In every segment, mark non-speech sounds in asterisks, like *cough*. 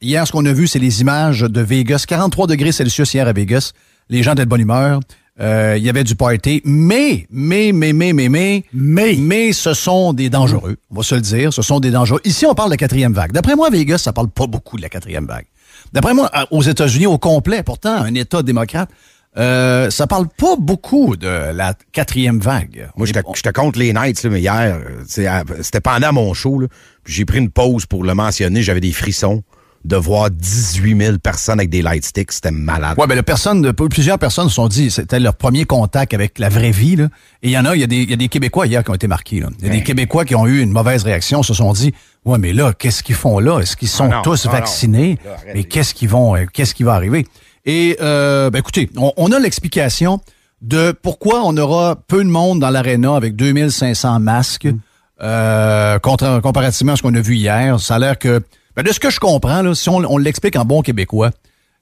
Hier, ce qu'on a vu, c'est les images de Vegas. 43 degrés Celsius hier à Vegas. Les gens étaient de bonne humeur. Euh, il y avait du party. Mais, mais, mais, mais, mais, mais, mais, mais, ce sont des dangereux. On va se le dire. Ce sont des dangereux. Ici, on parle de la quatrième vague. D'après moi, à Vegas, ça parle pas beaucoup de la quatrième vague. D'après moi, aux États-Unis au complet, pourtant, un État démocrate, euh, ça parle pas beaucoup de la quatrième vague. Moi, je te, compte les nights, mais hier, euh, c'était pendant mon show, j'ai pris une pause pour le mentionner, j'avais des frissons de voir 18 000 personnes avec des light sticks, c'était malade. Ouais, ben, le personne, plusieurs personnes se sont dit, c'était leur premier contact avec la vraie vie, là. Et il y en a, il y, y, a des Québécois hier qui ont été marqués, Il y a des Québécois qui ont eu une mauvaise réaction, se sont dit, ouais, mais là, qu'est-ce qu'ils font là? Est-ce qu'ils sont ah tous ah vaccinés? Et qu'est-ce qu'ils vont, euh, qu'est-ce qui va arriver? Et, euh, ben, écoutez, on, a l'explication de pourquoi on aura peu de monde dans l'aréna avec 2500 masques, mm. euh, comparativement à ce qu'on a vu hier. Ça a l'air que, ben, de ce que je comprends, si on, l'explique en bon québécois,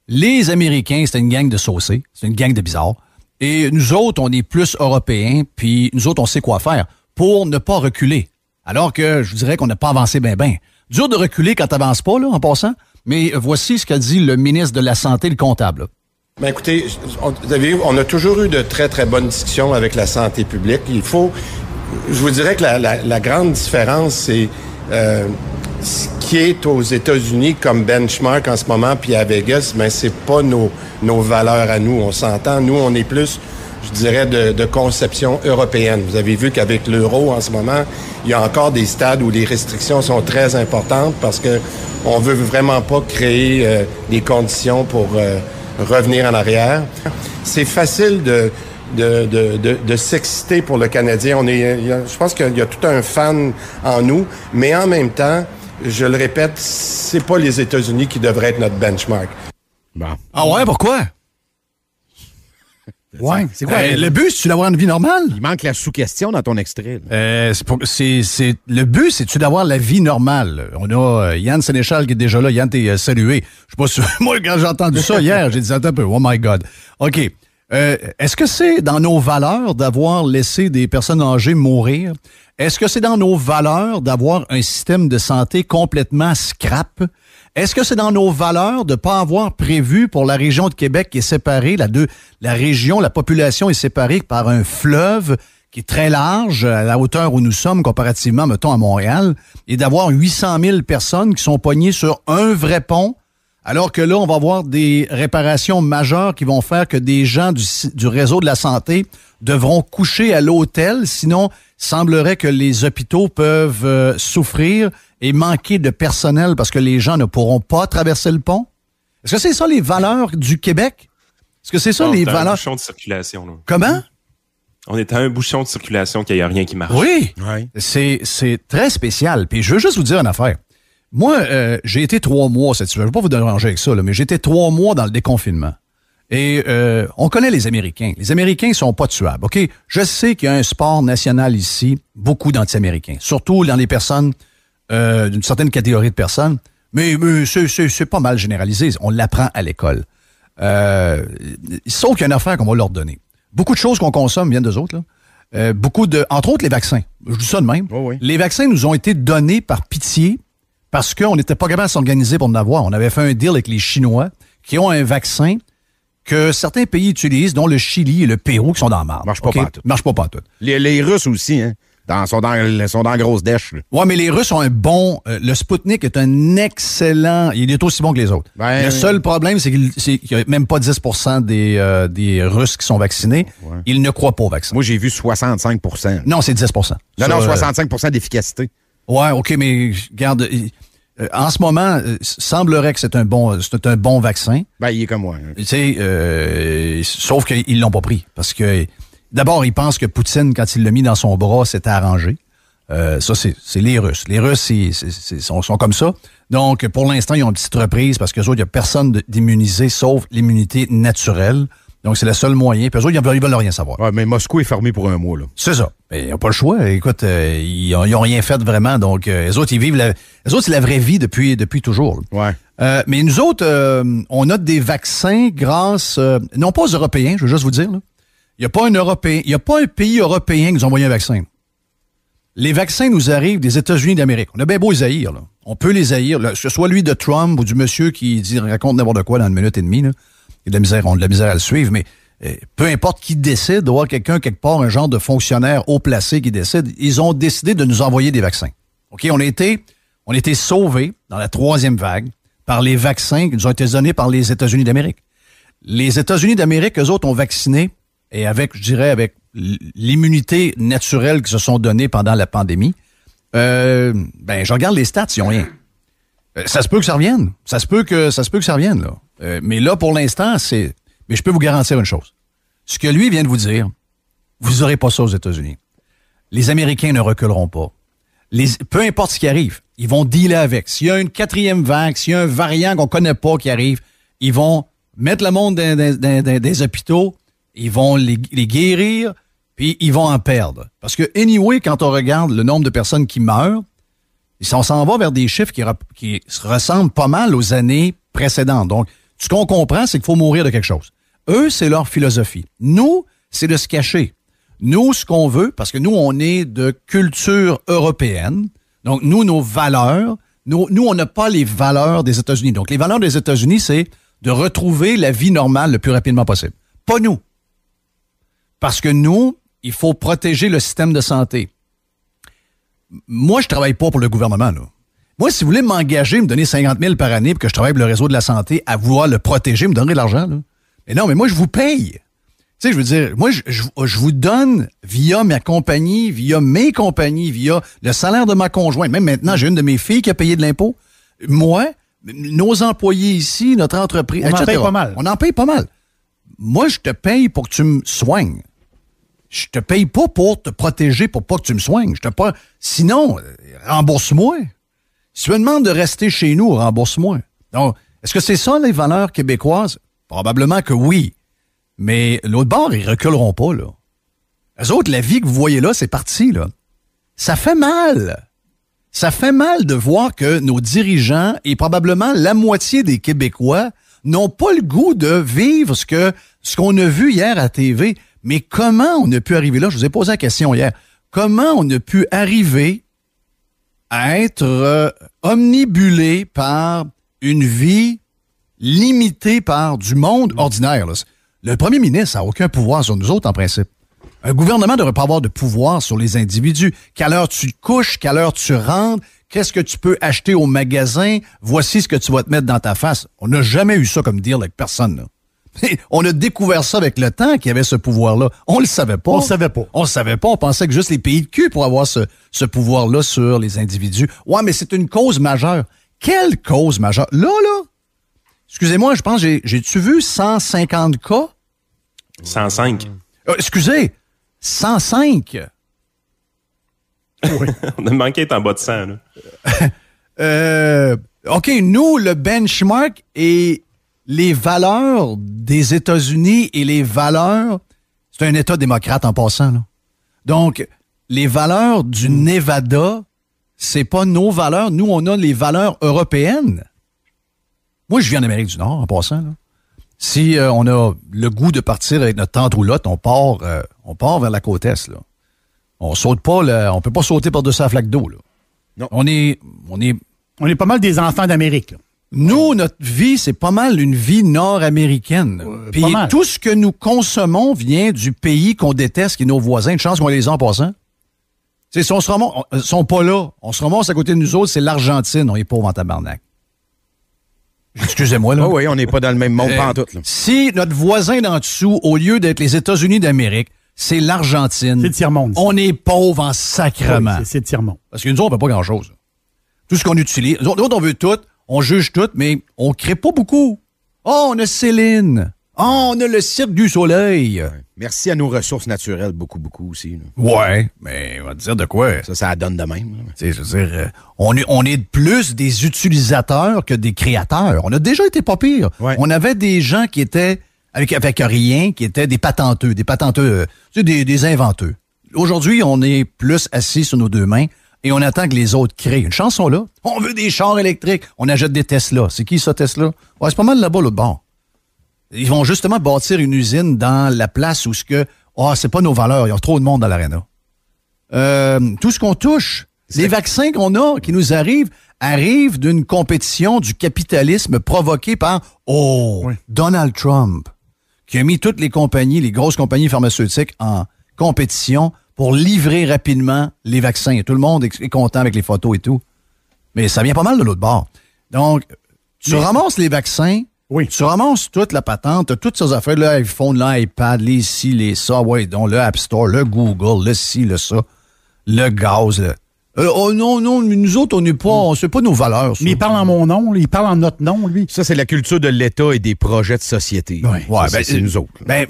les Américains, c'est une gang de saucés, c'est une gang de bizarres. Et nous autres, on est plus européens, puis nous autres, on sait quoi faire pour ne pas reculer. Alors que je vous dirais qu'on n'a pas avancé bien, bien. Dur de reculer quand t'avances pas, là, en passant. Mais voici ce qu'a dit le ministre de la Santé, le comptable. Ben écoutez, on, on a toujours eu de très, très bonnes discussions avec la santé publique. Il faut, je vous dirais que la grande différence, c'est euh, ce qui est aux États-Unis comme benchmark en ce moment, puis à Vegas, mais ben, c'est pas nos, nos valeurs à nous. On s'entend. Nous, on est plus, je dirais, de, conception européenne. Vous avez vu qu'avec l'euro en ce moment, il y a encore des stades où les restrictions sont très importantes parce que on veut vraiment pas créer euh, des conditions pour euh, revenir en arrière. C'est facile de de, de, s'exciter pour le Canadien. On est, je pense qu'il y a tout un fan en nous, mais en même temps, je le répète, c'est pas les États-Unis qui devraient être notre benchmark. Ah ouais, pourquoi? *laughs* Ouais, c'est quoi? le but, cest d'avoir une vie normale? Il manque la sous-question dans ton extrait. Euh, le but, c'est-tu d'avoir la vie normale? On a euh, Yann Sénéchal qui est déjà là. Yann, t'es euh, salué. Je sais pas sûr. *laughs* Moi, quand j'ai entendu ça hier, j'ai dit, attends un peu, oh my God. OK. Euh, est-ce que c'est dans nos valeurs d'avoir laissé des personnes âgées mourir? Est-ce que c'est dans nos valeurs d'avoir un système de santé complètement scrap? Est-ce que c'est dans nos valeurs de ne pas avoir prévu pour la région de Québec qui est séparée, la, deux, la région, la population est séparée par un fleuve qui est très large, à la hauteur où nous sommes comparativement, mettons, à Montréal, et d'avoir 800 000 personnes qui sont poignées sur un vrai pont alors que là, on va avoir des réparations majeures qui vont faire que des gens du, réseau de la santé devront coucher à l'hôtel, sinon semblerait que les hôpitaux peuvent euh, souffrir et manquer de personnel parce que les gens ne pourront pas traverser le pont. Est-ce que c'est ça les valeurs du Québec? Est-ce que c'est ça les valeurs... Un bouchon de circulation. Comment? On est à un bouchon de circulation qu'il n'y a rien qui marche. Oui, oui. c'est très spécial. Puis je veux juste vous dire une affaire. Moi, euh, j'ai été trois mois cette semaine. Je ne vais pas vous déranger avec ça, là, mais j'étais trois mois dans le déconfinement. Et euh, on connaît les Américains. Les Américains sont pas tuables, OK? Je sais qu'il y a un sport national ici, beaucoup d'anti-Américains, surtout dans les personnes, euh, d'une certaine catégorie de personnes, mais, mais c'est pas mal généralisé. On l'apprend à l'école. Euh, sauf qu'il y a une affaire qu'on va leur donner. Beaucoup de choses qu'on consomme viennent d'eux autres. Là. Euh, beaucoup de, entre autres, les vaccins. Je dis ça de même. Les vaccins nous ont été donnés par pitié, parce qu'on n'était pas capable de s'organiser pour en avoir. On avait fait un deal avec les Chinois qui ont un vaccin que certains pays utilisent, dont le Chili et le Pérou, qui sont dans la marge. Marche pas, Marche pas, Les, Russes aussi, hein? sont, dans, sont grosse dèche. mais les Russes ont un bon. Euh, le Sputnik est un excellent. Il est aussi bon que les autres. Ben le seul problème, c'est qu'il n'y a même pas 10 euh, des, Russes qui sont vaccinés. Ils ne croient pas au vaccin. Moi, j'ai vu 65 Non, c'est 10 Non, non, 65 euh, d'efficacité. Ouais, OK, mais garde. Euh, en ce moment, euh, semblerait que c'est un bon, c'est un bon vaccin. Ben, il est comme moi. Hein. Tu sais, euh, sauf qu'ils l'ont pas pris parce que d'abord, ils pensent que Poutine, quand il l'a mis dans son bras, s'est arrangé. ça, c'est les Russes. Les Russes, ils, sont, comme ça. Donc, pour l'instant, ils ont une petite reprise parce que il n'y a personne d'immunisé sauf l'immunité naturelle. Donc, c'est le seul moyen. Puis eux autres, ils veulent rien savoir. Ouais, mais Moscou est fermé pour un mois, là. C'est ça. Mais ils n'ont pas le choix. Écoute, euh, ils n'ont rien fait vraiment. Donc, les euh, autres, ils vivent la... Les autres, c'est la vraie vie depuis, depuis toujours. Euh, mais nous autres, on a des vaccins grâce, non pas aux Européens, je veux juste vous dire, Il n'y a pas un il a pas un pays européen qui nous a envoyé un vaccin. Les vaccins nous arrivent des États-Unis d'Amérique. On a bien beau les haïr, là. On peut les haïr, que ce soit lui de Trump ou du monsieur qui dit, raconte n'importe quoi dans une minute et demie, là il de la misère, on de la misère à le suivre, mais euh, peu importe qui décide, ou quelqu'un quelque part, un genre de fonctionnaire haut placé qui décide, ils ont décidé de nous envoyer des vaccins. OK, on a été, on a été sauvés dans la troisième vague par les vaccins qui nous ont été donnés par les États-Unis d'Amérique. Les États-Unis d'Amérique, eux autres, ont vacciné, et avec, je dirais, avec l'immunité naturelle qu'ils se sont donnés pendant la pandémie, euh, ben, je regarde les stats, ils n'ont rien. Euh, ça se peut que ça revienne. Ça se peut que ça se peut que ça revienne, là. Euh, mais là, pour l'instant, c'est. Mais je peux vous garantir une chose. Ce que lui vient de vous dire, vous n'aurez pas ça aux États-Unis. Les Américains ne reculeront pas. peu importe ce qui arrive, ils vont dealer avec. S'il y a une quatrième vague, s'il y a un variant qu'on ne connaît pas qui arrive, ils vont mettre le monde dans, des hôpitaux, ils vont les, guérir, puis ils vont en perdre. Parce que, anyway, quand on regarde le nombre de personnes qui meurent, on s'en va vers des chiffres qui, qui, ressemblent pas mal aux années précédentes. Donc, ce qu'on comprend, c'est qu'il faut mourir de quelque chose. Eux, c'est leur philosophie. Nous, c'est de se cacher. Nous, ce qu'on veut, parce que nous, on est de culture européenne, donc nous, nos valeurs, nous, nous on n'a pas les valeurs des États-Unis. Donc les valeurs des États-Unis, c'est de retrouver la vie normale le plus rapidement possible. Pas nous. Parce que nous, il faut protéger le système de santé. Moi, je travaille pas pour le gouvernement. nous. Moi, si vous voulez m'engager, me donner 50 000 par année pour que je travaille pour le réseau de la santé, à vouloir le protéger, me donner de l'argent. Mais non, mais moi, je vous paye. Tu sais, je veux dire, moi, je, vous donne via ma compagnie, via mes compagnies, via le salaire de ma conjointe. Même maintenant, j'ai une de mes filles qui a payé de l'impôt. Moi, nos employés ici, notre entreprise, On en paye pas mal. On en paye pas mal. Moi, je te paye pour que tu me soignes. Je te paye pas pour te protéger, pour pas que tu me soignes. Je te Sinon, euh, rembourse-moi. Si tu me de rester chez nous, rembourse moins. Donc, est-ce que c'est ça les valeurs québécoises? Probablement que oui. Mais l'autre bord, ils reculeront pas, là. Eux autres, la vie que vous voyez là, c'est parti, là. Ça fait mal. Ça fait mal de voir que nos dirigeants et probablement la moitié des Québécois n'ont pas le goût de vivre ce que ce qu'on a vu hier à TV. Mais comment on a pu arriver là? Je vous ai posé la question hier. Comment on a pu arriver être euh, omnibulé par une vie limitée par du monde ordinaire. Le premier ministre n'a aucun pouvoir sur nous autres, en principe. Un gouvernement ne devrait pas avoir de pouvoir sur les individus. Quelle heure tu couches, quelle heure tu rentres, qu'est-ce que tu peux acheter au magasin, voici ce que tu vas te mettre dans ta face. On n'a jamais eu ça comme deal avec personne. *laughs* on a découvert ça avec le temps qu'il y avait ce pouvoir-là. On le savait pas. On le savait pas. On le savait pas. On pensait que juste les pays de cul pour avoir ce, pouvoir-là sur les individus. Ouais, mais c'est une cause majeure. Quelle cause majeure? Là, là, excusez-moi, je pense, j'ai-tu vu 150 cas? 105. Euh, excusez, 105. *laughs* on a manqué en bas de 100, *laughs* euh, OK, nous, le benchmark est les valeurs des États-Unis et les valeurs, c'est un État démocrate en passant. Donc, les valeurs du hmm. Nevada, c'est pas nos valeurs. Nous, on a les valeurs européennes. Moi, je viens d'Amérique du Nord en passant. Si euh, on a le goût de partir avec notre tente roulotte, on part, euh, on part vers la côte est. Là. On saute pas, on peut pas sauter par-dessus la flaque d'eau. On est, on est, on est pas mal des enfants d'Amérique. Nous, notre vie, c'est pas mal une vie nord-américaine. Puis tout ce que nous consommons vient du pays qu'on déteste, qui est nos voisins. De chance qu'on les a en passant. si on se remonte, euh, ils sont pas là. On se remonte à côté de nous autres, c'est l'Argentine. On est pauvre en tabarnak. Excusez-moi, là. Oui, ah oui, on n'est pas dans le même monde, euh, en tout. Si notre voisin d'en dessous, au lieu d'être les États-Unis d'Amérique, c'est l'Argentine. C'est tiers-monde. On est pauvre en sacrement. c'est tiers Parce que nous autres, on ne pas grand-chose. Tout ce qu'on utilise. Nous autres, on veut tout on juge tout, mais on crée pas beaucoup. Oh, on a Céline. Oh, on a le cirque du soleil. Merci à nos ressources naturelles, beaucoup, beaucoup aussi. Ouais, mais on va dire de quoi. Ça, ça donne de même. dire, euh, on est, on est plus des utilisateurs que des créateurs. On a déjà été pas pire. On avait des gens qui étaient, avec, avec rien, qui étaient des patenteux, des patenteux, euh, des, des inventeux. Aujourd'hui, on est plus assis sur nos deux mains et on attend que les autres créent. Une chanson là, on veut des chars électriques, on achète des Tesla. C'est qui ça, Tesla? Ouais, c'est pas mal là-bas, le bon. Ils vont justement bâtir une usine dans la place où ce que, ah, oh, c'est pas nos valeurs, il y a trop de monde dans l'arena. Euh, tout ce qu'on touche, les vaccins qu'on a, qui nous arrivent, arrivent d'une compétition du capitalisme provoquée par, oh, Donald Trump, qui a mis toutes les compagnies, les grosses compagnies pharmaceutiques en compétition pour livrer rapidement les vaccins. Tout le monde est content avec les photos et tout. Mais ça vient pas mal de l'autre bord. Donc, tu ramasses les vaccins, oui. tu ramasses toute la patente, toutes ces affaires-là, iPhone, l'iPad, les ci, les ça, ouais, le App Store, le Google, le ci, le ça, le gaz, euh, oh non, non, nous autres, on n'est pas, mm. sait pas nos valeurs. Mais il parle en mon nom, il parle en notre nom, lui. Ça, c'est la culture de l'État et des projets de société. Oui, ben, c'est nous autres. Ben,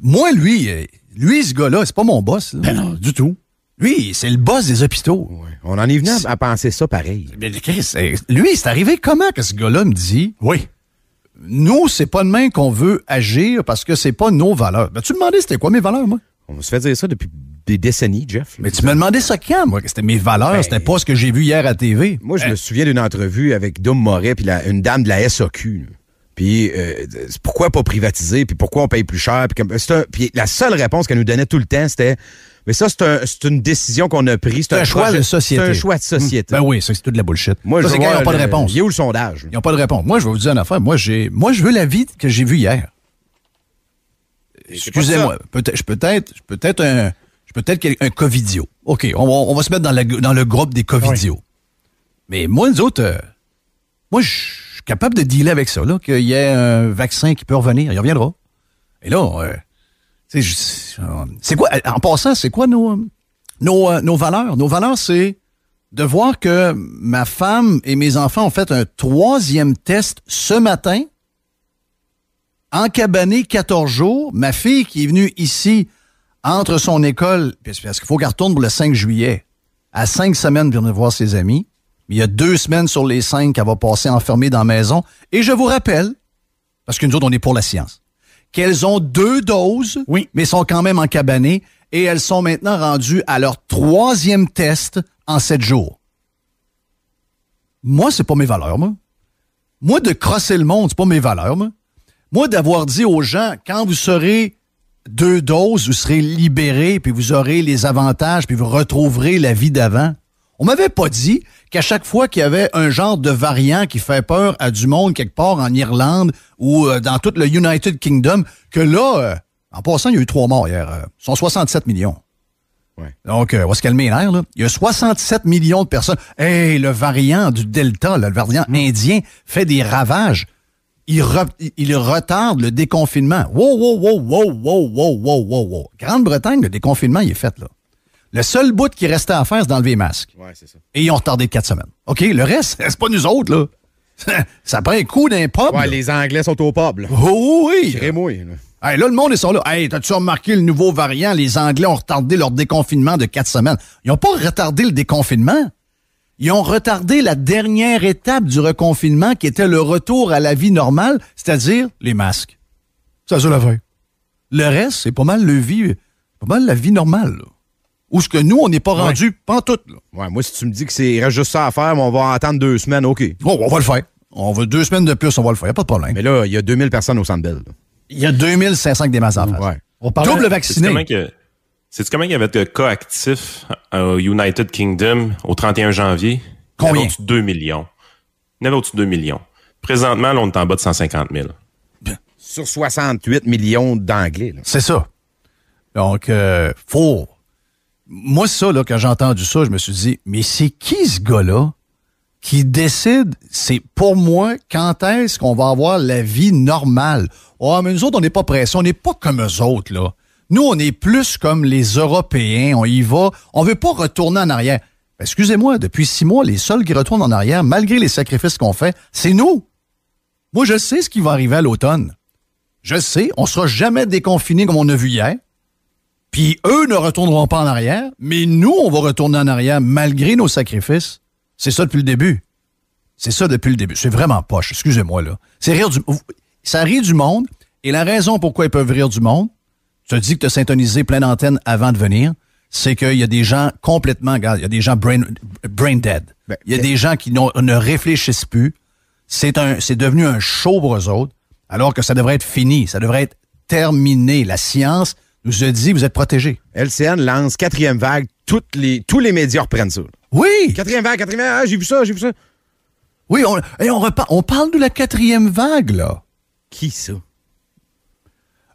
moi, lui, euh, lui, ce gars-là, c'est pas mon boss. Ben non, du tout. Lui, c'est le boss des hôpitaux. On en est venu à, penser ça pareil. lui, c'est arrivé comment que ce gars-là me dit Oui. Nous, c'est pas demain qu'on veut agir parce que c'est pas nos valeurs. Ben, tu me demandais c'était quoi mes valeurs, moi? On se fait dire ça depuis des décennies, Jeff. Mais tu me demandais ça quand, moi, que c'était mes valeurs, ben, c'était pas ce que j'ai vu hier à TV. Moi, je ben. me souviens d'une entrevue avec Dom Moret puis une dame de la SOQ, puis euh, pourquoi pas privatiser? Puis pourquoi on paye plus cher? Puis, comme, puis la seule réponse qu'elle nous donnait tout le temps, c'était mais ça, c'est une décision qu'on a prise. C'est un, choix de société. C'est un choix de hmm. société. Ben oui, ça, c'est toute de la bullshit. Moi, ça, n'ont pas de euh, réponse. Il y a où le sondage? Ils n'ont pas de réponse. Moi, je vais vous dire une affaire. Moi, moi je veux la vie que j'ai vue hier. Excusez-moi. Peut-être, je peut être, être un, je être un covidio. OK, on va, se mettre dans, le groupe des COVIDio. Mais moi, nous autres, euh, moi, je capable de dealer avec ça, là, qu'il y ait un vaccin qui peut revenir, il reviendra. Et là, euh, c'est quoi, euh, en passant, c'est quoi nos, euh, euh, nos, valeurs? Nos valeurs, c'est de voir que ma femme et mes enfants ont fait un troisième test ce matin, en cabané 14 jours. Ma fille qui est venue ici entre son école, parce qu'il faut qu'elle retourne pour le 5 juillet, à cinq semaines pour venir voir ses amis il y a deux semaines sur les cinq qu'elle va passer enfermée dans la maison. Et je vous rappelle, parce que nous autres, on est pour la science, qu'elles ont deux doses, oui. mais sont quand même en cabanée et elles sont maintenant rendues à leur troisième test en sept jours. Moi, c'est pas mes valeurs, moi. Moi, de crosser le monde, c'est pas mes valeurs, moi. Moi, d'avoir dit aux gens, quand vous serez deux doses, vous serez libérés, puis vous aurez les avantages, puis vous retrouverez la vie d'avant. On m'avait pas dit qu'à chaque fois qu'il y avait un genre de variant qui fait peur à du monde quelque part en Irlande ou euh, dans tout le United Kingdom, que là, euh, en passant, il y a eu trois morts hier. Euh, ce sont 67 millions. Donc, on va se calmer l'air. Là. Il y a 67 millions de personnes. Hey, le variant du Delta, le variant hmm. indien, fait des ravages. Il, retarde le déconfinement. Wow, wow, wow, wow, wow, wow, wow, wow. Grande-Bretagne, le déconfinement, il est fait, là. Le seul bout qui restait à faire, c'est d'enlever les masques. Ouais, c'est ça. Et ils ont retardé de quatre semaines. OK, le reste, *laughs* c'est pas nous autres, là. *laughs* ça prend un coup d'un les Anglais sont au peuple. Oh, oui, oui! là. le monde, ils sont là. Hey, t'as-tu remarqué le nouveau variant? Les Anglais ont retardé leur déconfinement de quatre semaines. Ils n'ont pas retardé le déconfinement. Ils ont retardé la dernière étape du reconfinement qui était le retour à la vie normale, c'est-à-dire les masques. Ça, la vraie. Le reste, c'est pas mal le vie, pas mal la vie normale. Là. Ou ce que nous, on n'est pas rendu pas pantoute. Là. Ouais, moi, si tu me dis que c'est reste juste ça à faire, on va attendre deux semaines, OK. Oh, on va le faire. On veut deux semaines de plus, on va le faire. Il n'y a pas de problème. Mais là, il y a 2000 personnes au Centre ville Il y a 2500 masses à faire. On parle Double vacciné. C'est comment qu'il y avait de cas actifs au euh, United Kingdom au 31 janvier? Combien? Il y avait de 2 millions. Il y avait au-dessus de 2 millions. Présentement, là, on est en bas de 150 000. Sur 68 millions d'Anglais. C'est ça. Donc, euh, faut moi, ça, là, quand j'ai entendu ça, je me suis dit, mais c'est qui ce gars-là qui décide, c'est pour moi, quand est-ce qu'on va avoir la vie normale? Oh, mais nous autres, on n'est pas pressés, on n'est pas comme eux autres, là. Nous, on est plus comme les Européens, on y va, on veut pas retourner en arrière. Excusez-moi, depuis six mois, les seuls qui retournent en arrière, malgré les sacrifices qu'on fait, c'est nous. Moi, je sais ce qui va arriver à l'automne. Je sais, on sera jamais déconfiné comme on a vu hier. Puis eux ne retourneront pas en arrière, mais nous, on va retourner en arrière malgré nos sacrifices. C'est ça depuis le début. C'est ça depuis le début. C'est vraiment poche, excusez-moi, là. C'est rire du... Ça rit du monde, et la raison pourquoi ils peuvent rire du monde, tu as dit que tu as syntonisé plein d'antennes avant de venir, c'est qu'il y a des gens complètement... Regarde, il y a des gens brain, dead. Ben, il y a ben des gens qui ne réfléchissent plus. C'est un, c'est devenu un show pour autres, alors que ça devrait être fini, ça devrait être terminé. La science je dit, vous êtes protégé. LCN lance quatrième vague. les, tous les médias reprennent ça. Oui! Quatrième vague, quatrième vague. Ah, j'ai vu ça, j'ai vu ça. Oui, on, on, repart, on parle de la quatrième vague, là. Qui ça?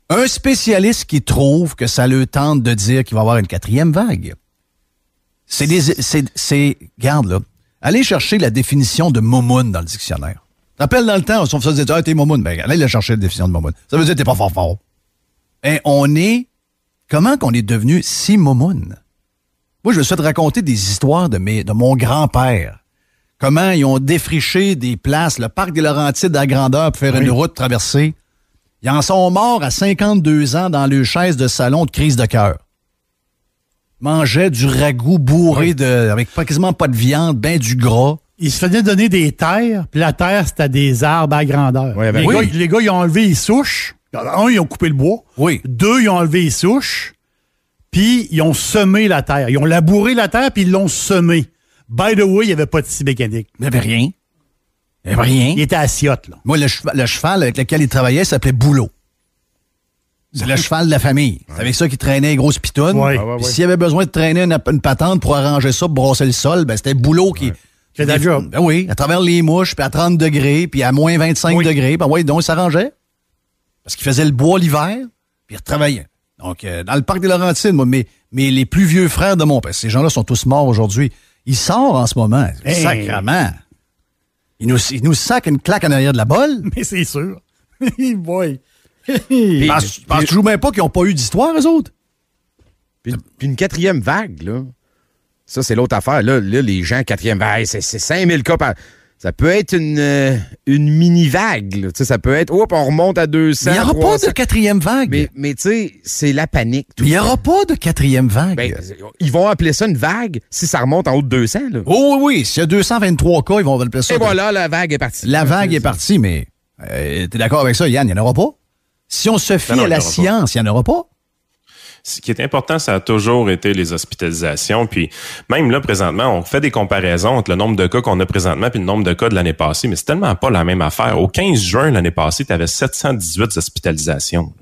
Un spécialiste qui trouve que ça le tente de dire qu'il va y avoir une quatrième vague. C'est des. C'est. Regarde, là. Allez chercher la définition de momoun dans le dictionnaire. T'appelles dans le temps, on se faisait dire, ah, t'es momoun. Ben, allez chercher la définition de momoun. Ça veut dire que t'es pas fort fort. Et on est Comment qu'on est devenu si momoun? Moi, je vais te raconter des histoires de, mes, de mon grand-père. Comment ils ont défriché des places, le parc des Laurentides à grandeur pour faire une route traversée. Ils en sont morts à 52 ans dans le chaise de salon de crise de cœur. Mangeaient du ragoût bourré de, avec quasiment pas de viande, ben du gras. Ils se faisaient donner des terres, puis la terre, c'était des arbres à grandeur. Oui, les, gars, les, gars, ils ont enlevé les souches, un, ils ont coupé le bois. Deux, ils ont enlevé les souches. Puis, ils ont semé la terre. Ils ont labouré la terre, puis ils l'ont semé. By the way, il n'y avait pas de scie mécanique. Il n'y avait rien. Il n'y avait rien. Il était à là. Moi, le cheval, avec lequel il travaillait s'appelait Boulot. C'est le cheval de la famille. C'est avec ça qu'il traînait les grosses pitounes. Ouais. avait besoin de traîner une, patente pour arranger ça, pour brosser le sol, ben, c'était boulot qui. Ben oui, à travers les mouches, puis à 30 degrés, puis à moins 25 degrés. Ben oui, donc ça s'arrangeait. Parce qu'ils faisait le bois l'hiver, puis ils travaillait Donc, euh, dans le parc des Laurentides, moi, mais, mais les plus vieux frères de mon père, ces gens-là sont tous morts aujourd'hui. Ils sortent en ce moment. Sacrement. Ils nous, ils une claque en arrière de la bolle. *laughs* Mais c'est sûr. boy. pas pensent toujours même pas qu'ils n'ont pas eu d'histoire, eux autres. Puis, une quatrième vague, là. Ça, c'est l'autre affaire. Là, là, les gens, quatrième vague, c'est 5000 cas par. Ça peut être une, euh, une mini-vague. Ça peut être, hop, on remonte à 200. il n'y aura pas de quatrième vague. Mais, tu sais, c'est la panique. Tout il n'y aura pas de quatrième vague. Ben, ils vont appeler ça une vague si ça remonte en haut de 200. Là. Oh oui, oui. S'il y a 223 cas, ils vont appeler ça. Et voilà, la vague est partie. La vague est partie, mais euh, t'es d'accord avec ça, Yann? Il n'y en aura pas. Si on se ben fie à la science, il n'y en aura pas ce qui est important, ça a toujours été les hospitalisations. Puis même là, présentement, on fait des comparaisons entre le nombre de cas qu'on a présentement puis le nombre de cas de l'année passée, mais c'est tellement pas la même affaire. Au 15 juin l'année passée, tu avais 718 hospitalisations.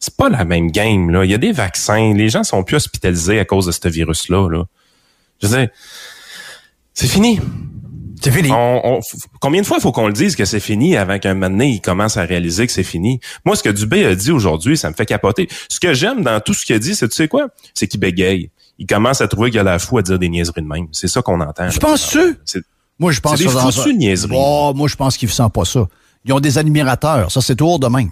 C'est pas la même game, là. Il y a des vaccins. Les gens sont plus hospitalisés à cause de ce virus-là, là. Je veux c'est fini. C'est fini. combien de fois faut qu'on le dise que c'est fini avant qu'un moment il commence à réaliser que c'est fini? Moi, ce que Dubé a dit aujourd'hui, ça me fait capoter. Ce que j'aime dans tout ce qu'il a dit, c'est, tu sais quoi? C'est qu'il bégaye. Il commence à trouver qu'il a la fou à dire des niaiseries de même. C'est ça qu'on entend. Je pense que... Moi, je pense C'est des foutues niaiseries. Oh, moi, je pense qu'ils ne sentent pas ça. Ils ont des admirateurs. Ça, c'est toujours de même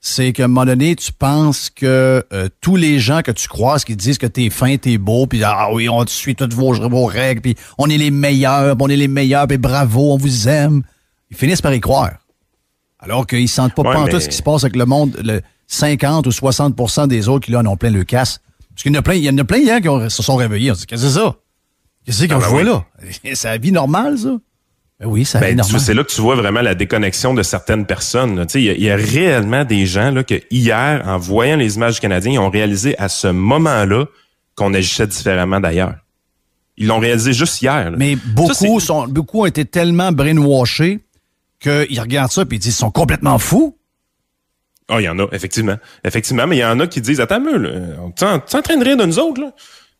c'est qu'à un moment donné, tu penses que euh, tous les gens que tu croises qui disent que t'es fin, t'es beau, puis ah oui, on suit toutes vos, vos règles, puis on est les meilleurs, on est les meilleurs, puis bravo, on vous aime, ils finissent par y croire. Alors qu'ils sentent pas tout ce qui se passe avec le monde, le 50 ou 60 des autres qui là en ont plein le casse. Parce qu'il y en a plein, il y en a plein hier hein, qui se sont réveillés. On se dit, qu'est-ce que c'est ça? Qu'est-ce que ah ont ben là? *laughs* c'est la vie normale, ça? Ben oui, ben, C'est là que tu vois vraiment la déconnexion de certaines personnes. Il y, a réellement des gens là, que hier, en voyant les images du Canadien, ils ont réalisé à ce moment-là qu'on agissait différemment d'ailleurs. Ils l'ont réalisé juste hier. Mais beaucoup, beaucoup ont été tellement brainwashés qu'ils regardent ça et ils disent qu'ils sont complètement fous. oh, il y en a, effectivement. Effectivement, mais il y en a qui disent Attends, tu es en train de de nous autres, là.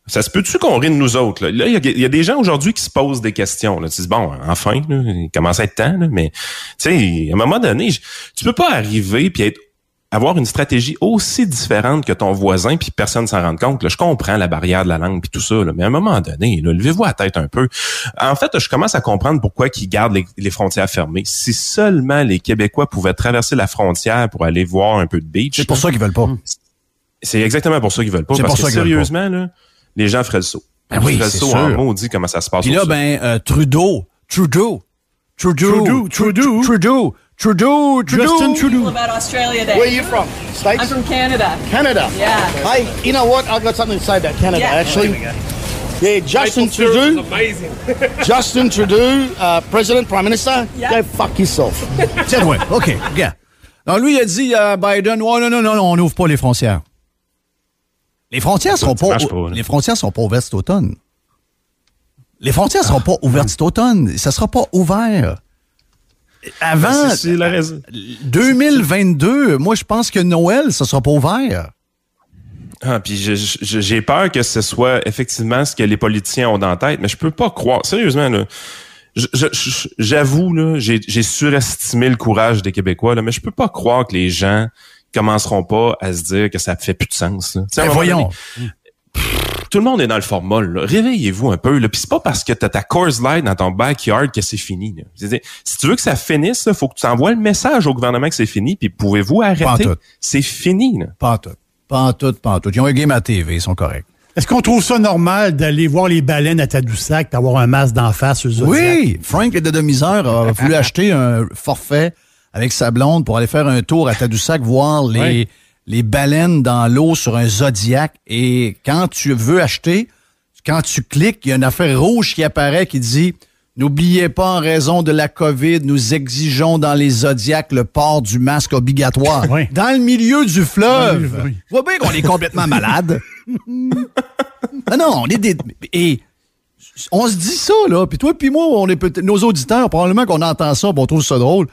Ça se peut-tu qu'on rit de nous autres? Là, il y, a des gens aujourd'hui qui se posent des questions. Là. Tu dis, bon, enfin, là, il commence à être temps, là, mais à un moment donné, tu peux pas arriver puis être avoir une stratégie aussi différente que ton voisin puis personne s'en rend compte. Là, je comprends la barrière de la langue puis tout ça, mais à un moment donné, levez-vous la tête un peu. En fait, je commence à comprendre pourquoi ils gardent les, frontières fermées. Si seulement les Québécois pouvaient traverser la frontière pour aller voir un peu de beach. C'est pour ça qu'ils veulent pas. C'est exactement pour ça qu'ils veulent pas. Parce que, sérieusement, là, les gens feraient le saut. Ben oui, feraient le saut sûr. en maudit comment ça se passe. Puis là, ben, euh, Trudeau, Trudeau, Trudeau, Trudeau, Trudeau, Trudeau, Trudeau, Justin Trudeau. About Australia Day. Where are you from? States? I'm from Canada. Canada. Yeah. Hey, you know what? I've got something to say about Canada, actually. Yeah, Justin Trudeau. Amazing. *laughs* Justin Trudeau, uh, President, Prime Minister, yeah. go fuck yourself. *laughs* C'est vrai. OK, Yeah. Alors lui, il a dit euh, Biden, oh non, non, non, on n'ouvre pas les frontières. Les frontières seront pas, les frontières sont pas ouvertes cet automne. Les frontières ne seront pas ouvertes cet automne. Ça sera pas ouvert. Avant 2022, ben, euh, moi je pense que Noël, ça sera pas ouvert. Ah, puis j'ai peur que ce soit effectivement ce que les politiciens ont la tête, mais je peux pas croire. Sérieusement, j'avoue, j'ai surestimé le courage des Québécois, mais je peux pas croire que les gens commenceront pas à se dire que ça fait plus de sens. Ben voyons. tout le monde est dans le formol. Réveillez-vous un peu. Là. Puis c'est pas parce que t'as ta course Light dans ton backyard que c'est fini. si tu veux que ça finisse, il faut que tu envoies le message au gouvernement que c'est fini. Puis pouvez-vous arrêter C'est fini. Là. Pas en tout. Pas tout, pas tout. Ils ont un game à TV, ils sont corrects. Est-ce qu'on trouve ça normal d'aller voir les baleines à Tadoussac, d'avoir un masque d'en face? Eux oui, Frank, de demi a voulu *laughs* acheter un forfait avec sa blonde pour aller faire un tour à Tadoussac, voir les, les baleines dans l'eau sur un Zodiac. Et quand tu veux acheter, quand tu cliques, il y a une affaire rouge qui apparaît qui dit N'oubliez pas, en raison de la COVID, nous exigeons dans les zodiacs le port du masque obligatoire. Dans le milieu du fleuve. On bien qu'on est complètement malade. non, on est des. Et on se dit ça, là. Puis toi, puis moi, on est peut Nos auditeurs, probablement qu'on entend ça, on trouve ça drôle.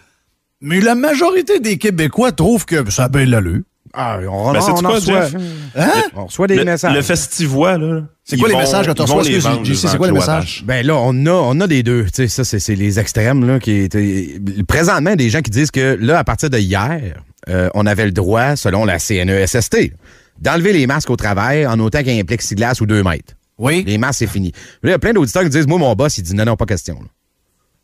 Mais la majorité des Québécois trouvent que ça a bien l'allure. Ah, on, ben, reçoit, hein? des le, messages. Le festivois, là. C'est quoi les messages que tu reçois? C'est quoi les messages? Ben là, on a, on a des deux. ça, c'est les extrêmes. Là, qui, présentement, des gens qui disent que là, à partir de hier, euh, on avait le droit, selon la CNESST, d'enlever les masques au travail en autant qu'il y a un plexiglas ou deux mètres. Oui. Les masques, c'est fini. il y a plein d'auditeurs qui disent, moi, mon boss, il dit, non, non, pas question.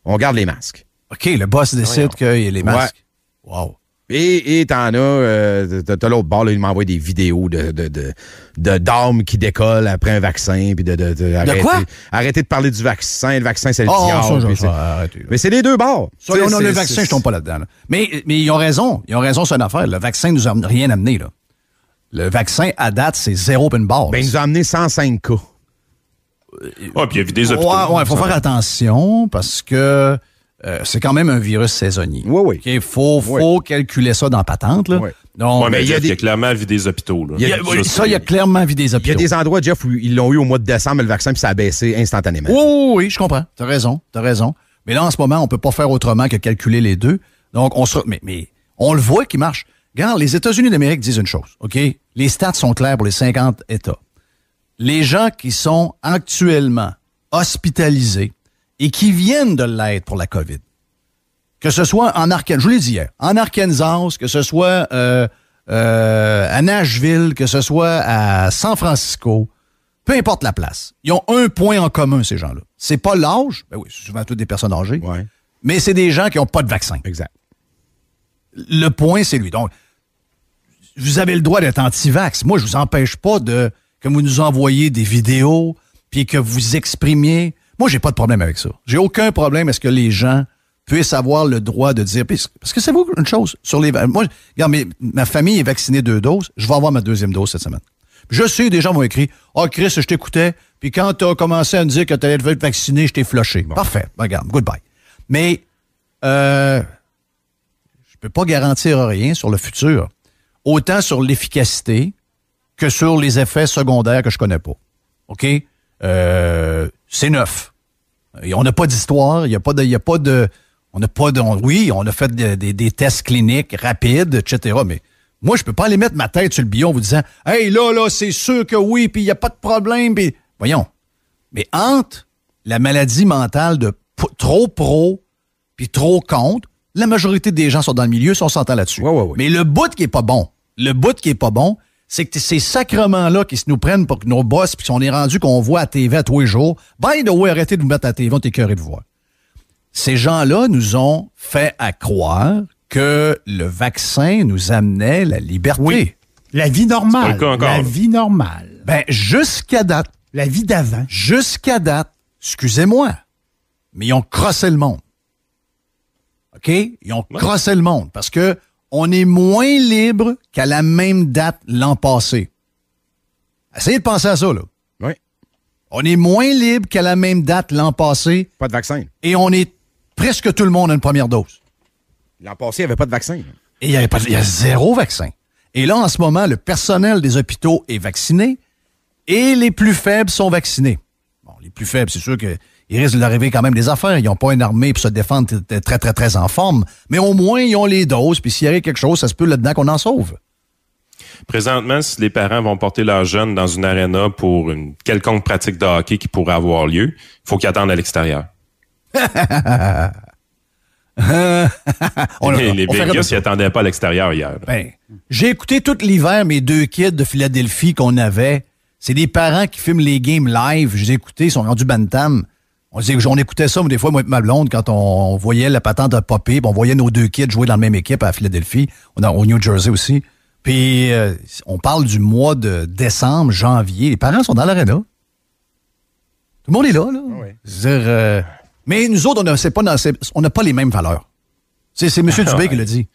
On garde les masques. OK, le boss décide qu'il y a les masques. Wow. Et t'en as, t'as euh, l'autre bord, là, il m'envoie des vidéos de, d'armes qui décollent après un vaccin, puis de, de, quoi? Arrêtez de parler du vaccin, le vaccin c'est le oh, mais c'est les deux bords. Ça, on a le vaccin, je tombe pas là-dedans. Mais, ils ont raison, ils ont raison sur une affaire. Le vaccin nous a rien amené là. Le vaccin à date c'est zéro une base. Ben, il nous a amené 105 cas. Ah, puis il y a des hôpitaux. ouais, faut faire attention parce que euh, c'est quand même un virus saisonnier. Oui, oui. Il faut, faut calculer ça dans patente. Oui. Donc, euh, il y, a clairement vu des hôpitaux. ça, il y a clairement vu des hôpitaux. Il y a des endroits, Jeff, où ils l'ont eu au mois de décembre, le vaccin, puis ça a baissé instantanément. Oui, oui, je comprends. T'as raison, t'as raison. Mais là, en ce moment, on peut pas faire autrement que calculer les deux. Donc, on se... mais, mais on le voit qui marche. Regarde, les États-Unis d'Amérique disent une chose, OK? Les stats sont clairs pour les 50 États. Les gens qui sont actuellement hospitalisés et qui viennent de l'aide pour la COVID. Que ce soit en Arkansas, je vous l'ai dit hier, en Arkansas, que ce soit euh, euh, à Nashville, que ce soit à San Francisco, peu importe la place. Ils ont un point en commun, ces gens-là. C'est pas l'âge, ben oui, c'est souvent toutes des personnes âgées, mais c'est des gens qui n'ont pas de vaccin. Exact. Le point, c'est lui. Donc, vous avez le droit d'être anti-vax. Moi, je vous empêche pas de que vous nous envoyiez des vidéos, puis que vous exprimiez moi, j'ai pas de problème avec ça. J'ai aucun problème à ce que les gens puissent avoir le droit de dire. Parce que c'est vous une chose. Sur les, moi, regarde, ma famille est vaccinée deux doses. Je vais avoir ma deuxième dose cette semaine. Je sais, des gens m'ont écrit oh, Chris, je t'écoutais. Puis quand tu as commencé à me dire que tu allais te vacciner, je t'ai floché. Parfait. Regarde, goodbye. Mais euh, je peux pas garantir rien sur le futur, autant sur l'efficacité que sur les effets secondaires que je connais pas. OK? Euh, c'est neuf. Et on n'a pas d'histoire, il n'y a pas de. Y a pas de on n'a pas de. oui, on a fait des, tests cliniques rapides, etc. Mais moi, je ne peux pas aller mettre ma tête sur le billon en vous disant Hey, là, là, c'est sûr que oui, puis il n'y a pas de problème. puis... » Voyons. Mais entre la maladie mentale de trop pro puis trop contre, la majorité des gens sont dans le milieu, sont s'entend là-dessus. Mais le bout qui n'est pas bon, le bout qui n'est pas bon, c'est que ces sacrements-là qui se nous prennent pour que nos boss, puis on est rendu qu'on voit à TV à tous les jours, ben de way, arrêter de nous mettre à TV, on t'écœuré de voir. Ces gens-là nous ont fait à croire que le vaccin nous amenait la liberté. Oui. La vie normale. La vie normale. Ben, jusqu'à date. La vie d'avant. Jusqu'à date, excusez-moi, mais ils ont crossé le monde. OK? Ils ont crossé le monde parce que on est moins libre qu'à la même date l'an passé. Essayez de penser à ça, là. Oui. On est moins libre qu'à la même date l'an passé. Pas de vaccin. Et on est presque tout le monde a une première dose. L'an passé, il n'y avait pas de vaccin. Et il y avait pas y a zéro vaccin. Et là, en ce moment, le personnel des hôpitaux est vacciné et les plus faibles sont vaccinés. Bon, les plus faibles, c'est sûr que il risque d'arriver quand même des affaires. Ils n'ont pas une armée pour se défendre très, très, très en forme. Mais au moins, ils ont les doses. Puis s'il y a quelque chose, ça se peut là-dedans qu'on en sauve. Présentement, si les parents vont porter leurs jeunes dans une aréna pour une quelconque pratique de hockey qui pourrait avoir lieu, il faut qu'ils attendent à l'extérieur. *laughs* on les, les Vegas, ils n'attendaient pas à l'extérieur hier. Ben, J'ai écouté tout l'hiver mes deux kids de Philadelphie qu'on avait. C'est des parents qui filment les games live. Je les ai écoutés, ils sont rendus bantam. On disait que écoutait ça, mais des fois, moi et ma blonde, quand on voyait la patente de poppy ben, on voyait nos deux kids jouer dans la même équipe à Philadelphie, au New Jersey aussi. Puis euh, on parle du mois de décembre, janvier. Les parents sont dans l'aréna. Tout le monde est là, là. Ah euh, mais nous autres, on n'a pas, les mêmes valeurs. C'est M. *laughs* Ah Dubé qui l'a dit.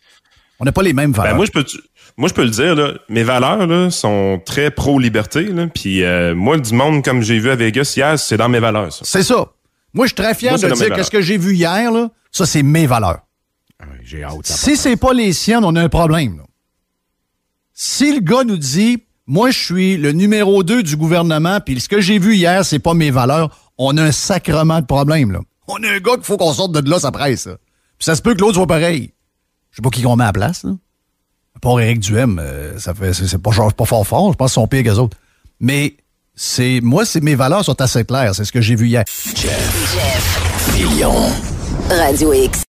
On n'a pas les mêmes ben, valeurs. moi, je peux, le dire, là, mes valeurs là, sont très pro-liberté. Puis euh, moi, du monde, comme j'ai vu à Vegas hier, c'est dans mes valeurs. C'est ça. Moi, je suis très fier de dire que ce que j'ai vu hier, là, ça, c'est mes valeurs. Ah si c'est pas les siennes, on a un problème. Si le gars nous dit moi, je suis le numéro 2 du gouvernement, puis ce que j'ai vu hier, c'est pas mes valeurs. On a un sacrement de problème, là. On a un gars qu'il faut qu'on sorte de là, ça presse, Puis ça se peut que l'autre soit pareil. Je sais pas qui qu'on met à la place, là. Pour Éric Duhem, euh, ça fait, c'est pas, pas, fort fort, je pense qu'ils sont pires autres. Mais c'est moi, c'est mes valeurs sont assez claires. C'est ce que j'ai vu hier. Jeff. Jeff. Radio X.